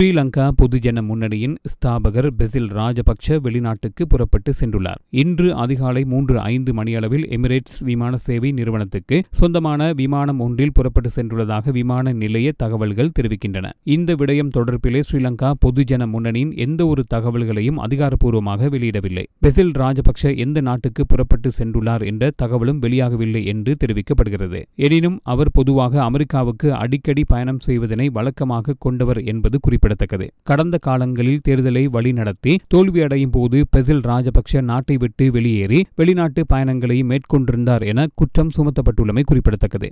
ஸ்ரீலங்கா பொதுஜன முன்னணியின் ஸ்தாபகர் பெசில் ராஜபக்ஷ வெளிநாட்டுக்கு புறப்பட்டு சென்றுள்ளார் இன்று அதிகாலை மூன்று ஐந்து மணியளவில் எமிரேட்ஸ் விமான சேவை நிறுவனத்துக்கு சொந்தமான விமானம் ஒன்றில் புறப்பட்டு சென்றுள்ளதாக விமான நிலைய தகவல்கள் தெரிவிக்கின்றன இந்த விடயம் தொடர்பிலே ஸ்ரீலங்கா பொதுஜன முன்னணியின் எந்த ஒரு தகவல்களையும் அதிகாரப்பூர்வமாக வெளியிடவில்லை பெசில் ராஜபக்ஷ எந்த நாட்டுக்கு புறப்பட்டு சென்றுள்ளார் என்ற தகவலும் வெளியாகவில்லை என்று தெரிவிக்கப்படுகிறது எனினும் அவர் பொதுவாக அமெரிக்காவுக்கு அடிக்கடி பயணம் செய்வதனை வழக்கமாக கொண்டவர் என்பது குறிப்பிடத்தக்கது குறிப்பிடத்தக்கது கடந்த காலங்களில் தேர்தலை வழிநடத்தி தோல்வியடையும் போது பெசில் ராஜபக்ஷ நாட்டை விட்டு வெளியேறி வெளிநாட்டு பயணங்களை மேற்கொண்டிருந்தார் என குற்றம் சுமத்தப்பட்டுள்ளமை குறிப்பிடத்தக்கது